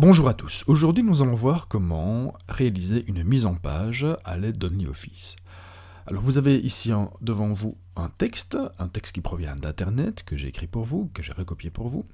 Bonjour à tous, aujourd'hui nous allons voir comment réaliser une mise en page à l'aide office Alors vous avez ici devant vous un texte, un texte qui provient d'Internet, que j'ai écrit pour vous, que j'ai recopié pour vous,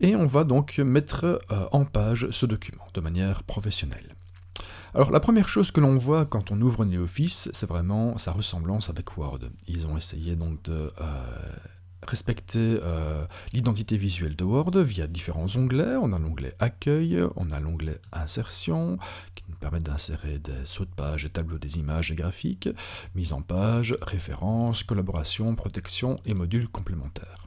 et on va donc mettre euh, en page ce document de manière professionnelle. Alors la première chose que l'on voit quand on ouvre Office, c'est vraiment sa ressemblance avec Word. Ils ont essayé donc de... Euh, respecter euh, l'identité visuelle de Word via différents onglets. On a l'onglet Accueil, on a l'onglet Insertion, qui nous permet d'insérer des sauts de page et tableaux des images et graphiques, mise en page, référence, collaboration, protection et modules complémentaires.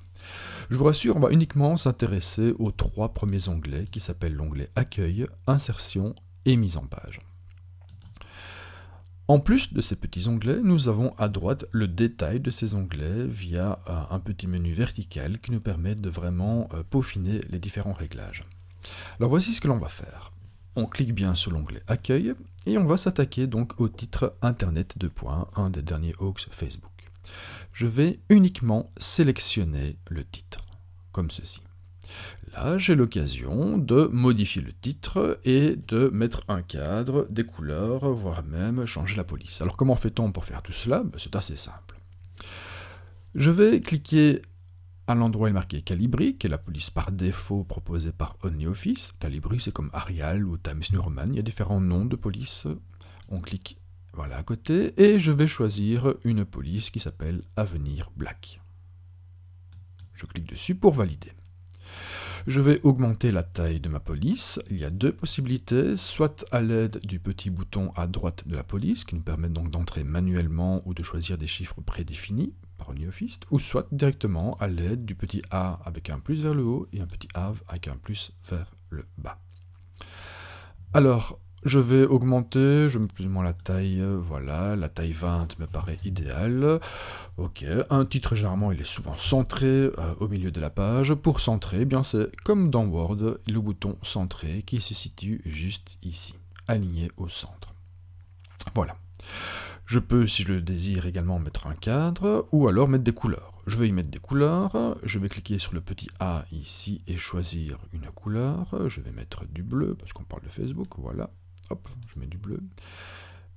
Je vous rassure, on va uniquement s'intéresser aux trois premiers onglets qui s'appellent l'onglet Accueil, Insertion et Mise en page. En plus de ces petits onglets, nous avons à droite le détail de ces onglets via euh, un petit menu vertical qui nous permet de vraiment euh, peaufiner les différents réglages. Alors voici ce que l'on va faire. On clique bien sur l'onglet Accueil et on va s'attaquer donc au titre Internet 2.1, un des derniers hawks Facebook. Je vais uniquement sélectionner le titre, comme ceci. Là, j'ai l'occasion de modifier le titre et de mettre un cadre, des couleurs, voire même changer la police. Alors comment fait-on pour faire tout cela ben, C'est assez simple. Je vais cliquer à l'endroit marqué Calibri, qui est la police par défaut proposée par OnlyOffice. Calibri, c'est comme Arial ou Times New Roman, il y a différents noms de police. On clique voilà à côté, et je vais choisir une police qui s'appelle Avenir Black. Je clique dessus pour valider. Je vais augmenter la taille de ma police. Il y a deux possibilités, soit à l'aide du petit bouton à droite de la police, qui nous permet donc d'entrer manuellement ou de choisir des chiffres prédéfinis par un ou soit directement à l'aide du petit A avec un plus vers le haut et un petit A avec un plus vers le bas. Alors, je vais augmenter, je mets plus ou moins la taille, euh, voilà, la taille 20 me paraît idéale. Ok, un titre généralement il est souvent centré euh, au milieu de la page. Pour centrer, eh bien c'est comme dans Word, le bouton centré qui se situe juste ici, aligné au centre. Voilà. Je peux, si je le désire, également mettre un cadre ou alors mettre des couleurs. Je vais y mettre des couleurs, je vais cliquer sur le petit A ici et choisir une couleur. Je vais mettre du bleu parce qu'on parle de Facebook, voilà. Hop, je mets du bleu.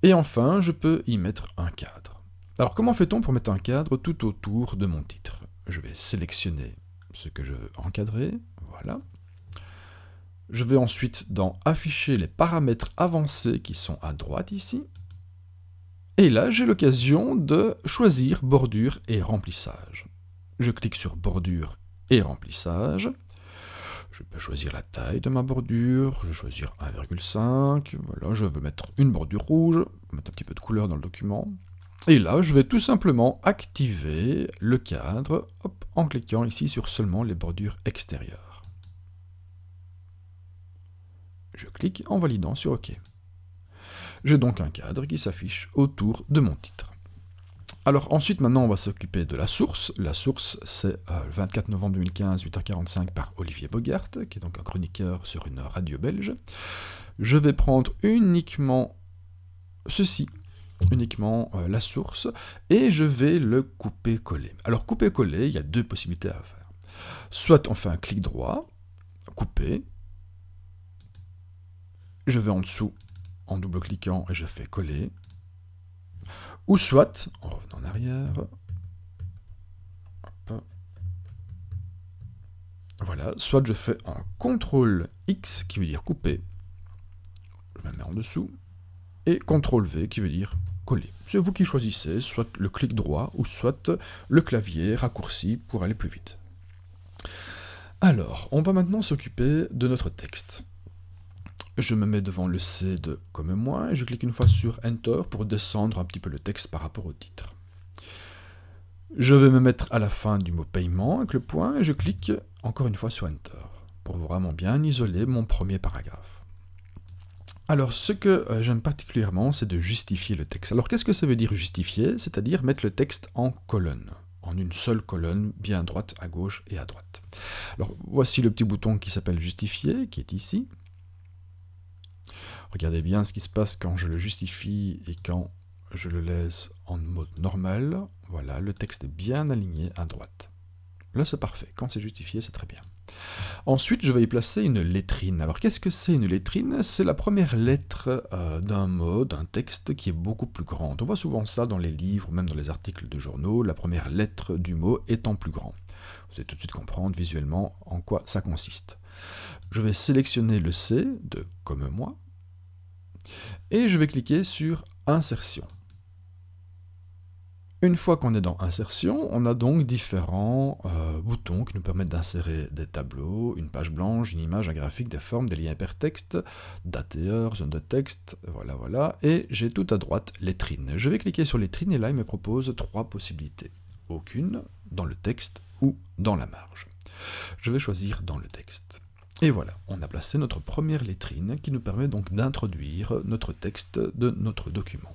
Et enfin, je peux y mettre un cadre. Alors comment fait-on pour mettre un cadre tout autour de mon titre Je vais sélectionner ce que je veux encadrer, voilà. Je vais ensuite dans afficher les paramètres avancés qui sont à droite ici. Et là, j'ai l'occasion de choisir bordure et remplissage. Je clique sur bordure et remplissage. Je peux choisir la taille de ma bordure, je vais choisir 1,5, voilà, je veux mettre une bordure rouge, mettre un petit peu de couleur dans le document. Et là, je vais tout simplement activer le cadre en cliquant ici sur seulement les bordures extérieures. Je clique en validant sur OK. J'ai donc un cadre qui s'affiche autour de mon titre. Alors ensuite, maintenant, on va s'occuper de la source. La source, c'est euh, le 24 novembre 2015, 8h45, par Olivier Bogart, qui est donc un chroniqueur sur une radio belge. Je vais prendre uniquement ceci, uniquement euh, la source, et je vais le couper-coller. Alors couper-coller, il y a deux possibilités à faire. Soit on fait un clic droit, couper, je vais en dessous en double-cliquant et je fais coller, ou soit, on revenant en arrière, voilà, soit je fais un CTRL X qui veut dire couper, je me mets en dessous, et CTRL V qui veut dire coller. C'est vous qui choisissez, soit le clic droit ou soit le clavier raccourci pour aller plus vite. Alors, on va maintenant s'occuper de notre texte. Je me mets devant le C de comme moi et je clique une fois sur Enter pour descendre un petit peu le texte par rapport au titre. Je vais me mettre à la fin du mot paiement avec le point et je clique encore une fois sur Enter pour vraiment bien isoler mon premier paragraphe. Alors ce que euh, j'aime particulièrement c'est de justifier le texte. Alors qu'est-ce que ça veut dire justifier C'est-à-dire mettre le texte en colonne en une seule colonne, bien droite à gauche et à droite. Alors voici le petit bouton qui s'appelle justifier, qui est ici. Regardez bien ce qui se passe quand je le justifie et quand je le laisse en mode normal. Voilà, le texte est bien aligné à droite. Là, c'est parfait. Quand c'est justifié, c'est très bien. Ensuite, je vais y placer une lettrine. Alors, qu'est-ce que c'est une lettrine C'est la première lettre euh, d'un mot, d'un texte qui est beaucoup plus grande. On voit souvent ça dans les livres, même dans les articles de journaux, la première lettre du mot étant plus grand. Vous allez tout de suite comprendre visuellement en quoi ça consiste. Je vais sélectionner le C de « comme moi », et je vais cliquer sur Insertion. Une fois qu'on est dans Insertion, on a donc différents euh, boutons qui nous permettent d'insérer des tableaux, une page blanche, une image, un graphique, des formes, des liens hypertextes, date heure, zone de texte, voilà, voilà. Et j'ai tout à droite les trines, Je vais cliquer sur les trines et là, il me propose trois possibilités. Aucune, dans le texte ou dans la marge. Je vais choisir dans le texte. Et voilà, on a placé notre première lettrine qui nous permet donc d'introduire notre texte de notre document.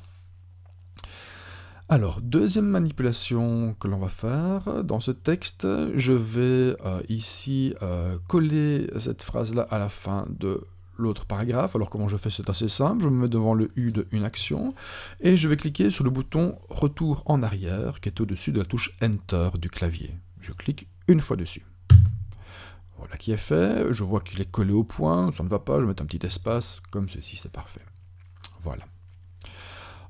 Alors, deuxième manipulation que l'on va faire dans ce texte, je vais euh, ici euh, coller cette phrase-là à la fin de l'autre paragraphe. Alors comment je fais C'est assez simple, je me mets devant le U de une action, et je vais cliquer sur le bouton « Retour en arrière » qui est au-dessus de la touche « Enter » du clavier. Je clique une fois dessus. Voilà qui est fait, je vois qu'il est collé au point, ça ne va pas, je vais mettre un petit espace, comme ceci, c'est parfait. Voilà.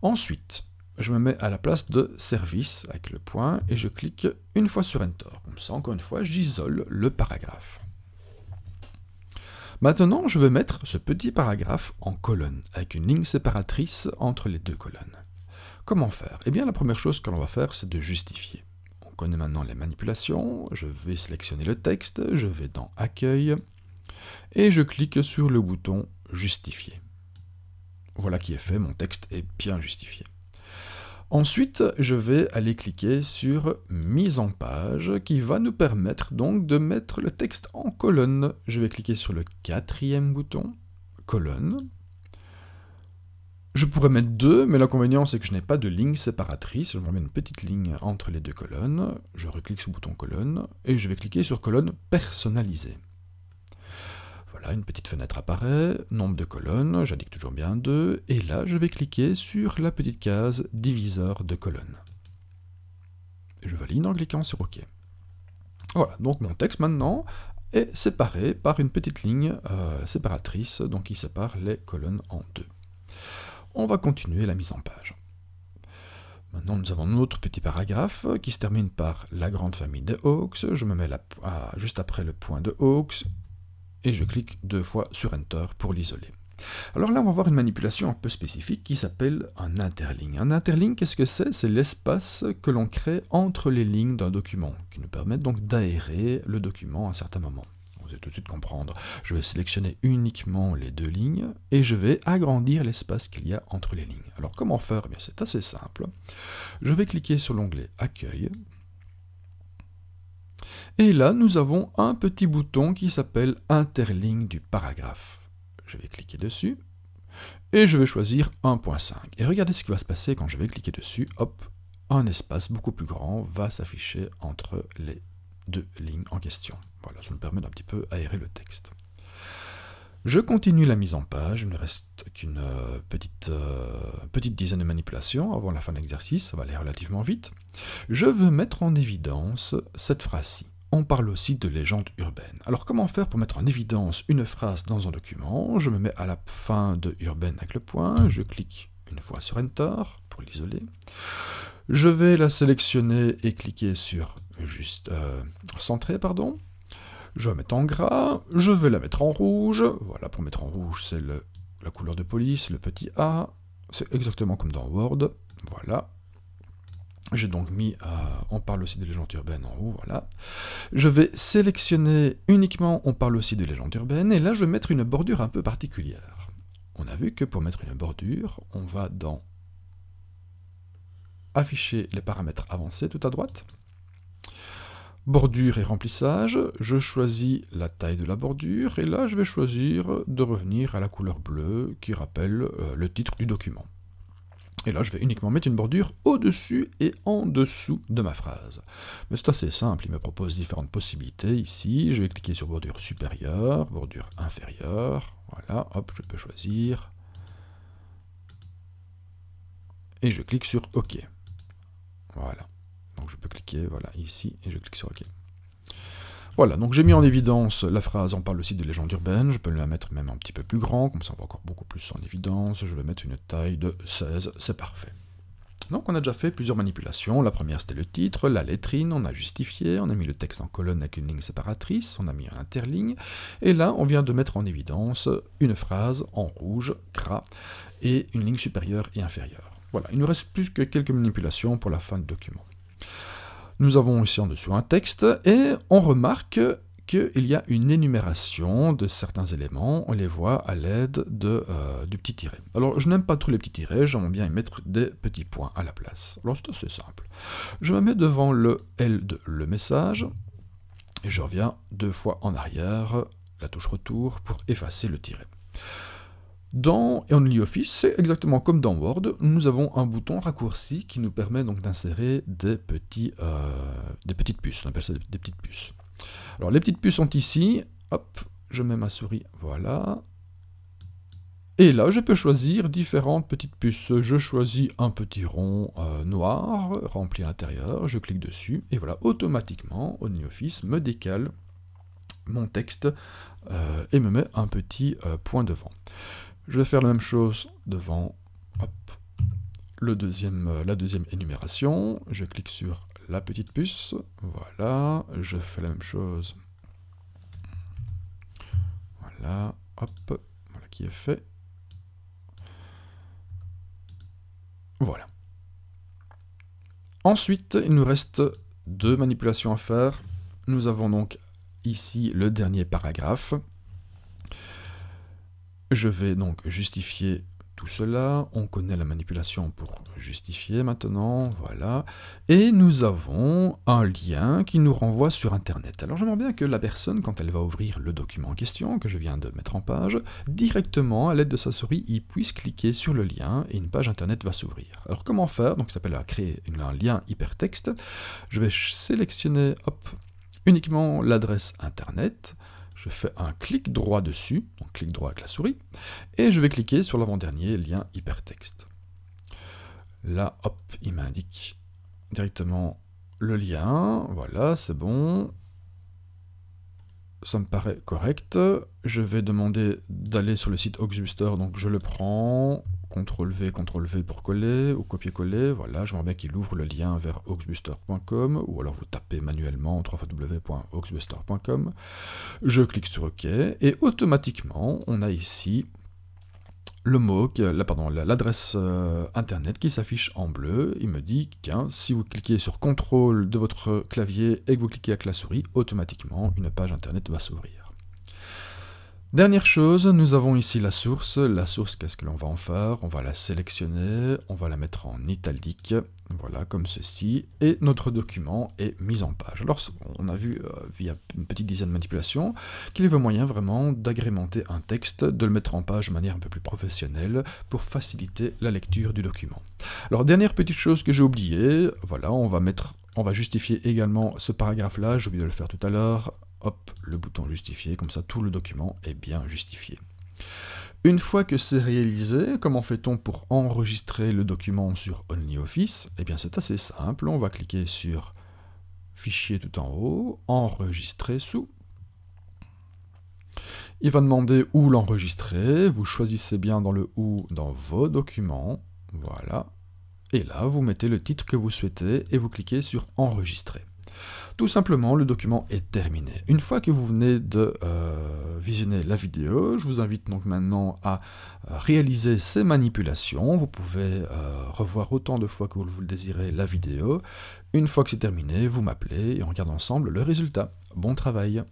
Ensuite, je me mets à la place de service avec le point et je clique une fois sur Enter. Comme ça, encore une fois, j'isole le paragraphe. Maintenant, je veux mettre ce petit paragraphe en colonne, avec une ligne séparatrice entre les deux colonnes. Comment faire Eh bien, la première chose que l'on va faire, c'est de justifier maintenant les manipulations, je vais sélectionner le texte, je vais dans Accueil, et je clique sur le bouton Justifier. Voilà qui est fait, mon texte est bien justifié. Ensuite, je vais aller cliquer sur Mise en page, qui va nous permettre donc de mettre le texte en colonne. Je vais cliquer sur le quatrième bouton, colonne, je pourrais mettre deux, mais l'inconvénient c'est que je n'ai pas de ligne séparatrice. Je vais mettre une petite ligne entre les deux colonnes. Je reclique sur le bouton colonne et je vais cliquer sur colonne personnalisée. Voilà, une petite fenêtre apparaît, nombre de colonnes, j'indique toujours bien 2, et là je vais cliquer sur la petite case diviseur de colonnes. Je valide en cliquant sur OK. Voilà, donc mon texte maintenant est séparé par une petite ligne euh, séparatrice, donc qui sépare les colonnes en deux. On va continuer la mise en page. Maintenant, nous avons notre petit paragraphe qui se termine par la grande famille de Hawks. Je me mets ah, juste après le point de Hawks et je clique deux fois sur Enter pour l'isoler. Alors là, on va voir une manipulation un peu spécifique qui s'appelle un interligne. Un interligne, qu'est-ce que c'est C'est l'espace que l'on crée entre les lignes d'un document, qui nous permet donc d'aérer le document à un certain moment tout de suite comprendre. Je vais sélectionner uniquement les deux lignes et je vais agrandir l'espace qu'il y a entre les lignes. Alors comment faire eh C'est assez simple. Je vais cliquer sur l'onglet Accueil. Et là, nous avons un petit bouton qui s'appelle Interligne du paragraphe. Je vais cliquer dessus et je vais choisir 1.5. Et regardez ce qui va se passer quand je vais cliquer dessus. Hop, un espace beaucoup plus grand va s'afficher entre les deux lignes en question. Voilà, ça me permet d'un petit peu aérer le texte. Je continue la mise en page, il ne reste qu'une euh, petite, euh, petite dizaine de manipulations avant la fin de l'exercice, ça va aller relativement vite. Je veux mettre en évidence cette phrase-ci. On parle aussi de légende urbaine. Alors comment faire pour mettre en évidence une phrase dans un document Je me mets à la fin de urbaine avec le point, je clique une fois sur Enter pour l'isoler. Je vais la sélectionner et cliquer sur juste euh, centré, pardon. Je vais mettre en gras, je vais la mettre en rouge. Voilà, pour mettre en rouge, c'est la couleur de police, le petit A. C'est exactement comme dans Word. Voilà. J'ai donc mis, euh, on parle aussi des légendes urbaines en haut, voilà. Je vais sélectionner uniquement, on parle aussi des légendes urbaines, et là je vais mettre une bordure un peu particulière. On a vu que pour mettre une bordure, on va dans afficher les paramètres avancés tout à droite. Bordure et remplissage, je choisis la taille de la bordure et là je vais choisir de revenir à la couleur bleue qui rappelle euh, le titre du document. Et là je vais uniquement mettre une bordure au-dessus et en dessous de ma phrase. Mais c'est assez simple, il me propose différentes possibilités ici. Je vais cliquer sur bordure supérieure, bordure inférieure, voilà, hop, je peux choisir. Et je clique sur OK peux cliquer voilà, ici, et je clique sur OK. Voilà, donc j'ai mis en évidence la phrase « On parle aussi de légende urbaine », je peux la mettre même un petit peu plus grand, comme ça on va encore beaucoup plus en évidence, je vais mettre une taille de 16, c'est parfait. Donc on a déjà fait plusieurs manipulations, la première c'était le titre, la lettrine, on a justifié, on a mis le texte en colonne avec une ligne séparatrice, on a mis un interligne, et là on vient de mettre en évidence une phrase en rouge, gras, et une ligne supérieure et inférieure. Voilà, il ne nous reste plus que quelques manipulations pour la fin du document. Nous avons aussi en dessous un texte et on remarque qu'il y a une énumération de certains éléments, on les voit à l'aide de euh, du petit tiret. Alors je n'aime pas trop les petits tirets, j'aimerais bien y mettre des petits points à la place. Alors c'est assez simple. Je me mets devant le L de le message, et je reviens deux fois en arrière, la touche retour, pour effacer le tiret. Dans OnlyOffice, c'est exactement comme dans Word, nous avons un bouton raccourci qui nous permet donc d'insérer des, euh, petites puces, on appelle ça des petites puces. Alors les petites puces sont ici, hop, je mets ma souris, voilà, et là, je peux choisir différentes petites puces. Je choisis un petit rond euh, noir rempli à l'intérieur, je clique dessus, et voilà, automatiquement, OnlyOffice me décale mon texte euh, et me met un petit point devant. Je vais faire la même chose devant le deuxième, euh, la deuxième énumération. Je clique sur la petite puce. Voilà, je fais la même chose. Voilà, hop, voilà qui est fait. Voilà. Ensuite, il nous reste deux manipulations à faire. Nous avons donc ici le dernier paragraphe. Je vais donc justifier tout cela. On connaît la manipulation pour justifier maintenant, voilà. Et nous avons un lien qui nous renvoie sur Internet. Alors j'aimerais bien que la personne, quand elle va ouvrir le document en question, que je viens de mettre en page, directement, à l'aide de sa souris, il puisse cliquer sur le lien et une page Internet va s'ouvrir. Alors comment faire Donc ça s'appelle créer un lien hypertexte. Je vais sélectionner, uniquement l'adresse Internet je fais un clic droit dessus, donc clic droit avec la souris, et je vais cliquer sur l'avant-dernier lien hypertexte. Là, hop, il m'indique directement le lien, voilà, c'est bon, ça me paraît correct. Je vais demander d'aller sur le site Oxbuster, donc je le prends, CTRL-V, CTRL-V pour coller, ou copier-coller, voilà, je vois bien qu'il ouvre le lien vers oxbuster.com, ou alors vous tapez manuellement www.oxbuster.com, je clique sur OK, et automatiquement, on a ici le pardon, l'adresse euh, internet qui s'affiche en bleu, il me dit que si vous cliquez sur CTRL de votre clavier et que vous cliquez avec la souris, automatiquement une page internet va s'ouvrir. Dernière chose, nous avons ici la source. La source, qu'est-ce que l'on va en faire On va la sélectionner, on va la mettre en italique, voilà, comme ceci, et notre document est mis en page. Alors, on a vu, euh, via une petite dizaine de manipulations, qu'il y avait moyen vraiment d'agrémenter un texte, de le mettre en page de manière un peu plus professionnelle, pour faciliter la lecture du document. Alors, dernière petite chose que j'ai oubliée, voilà, on va mettre... On va justifier également ce paragraphe-là, j'ai oublié de le faire tout à l'heure, hop, le bouton justifier, comme ça tout le document est bien justifié. Une fois que c'est réalisé, comment fait-on pour enregistrer le document sur OnlyOffice Eh bien c'est assez simple, on va cliquer sur Fichier tout en haut, Enregistrer sous. Il va demander où l'enregistrer, vous choisissez bien dans le où dans vos documents, voilà. Et là, vous mettez le titre que vous souhaitez et vous cliquez sur Enregistrer. Tout simplement, le document est terminé. Une fois que vous venez de euh, visionner la vidéo, je vous invite donc maintenant à euh, réaliser ces manipulations. Vous pouvez euh, revoir autant de fois que vous le désirez la vidéo. Une fois que c'est terminé, vous m'appelez et on regarde ensemble le résultat. Bon travail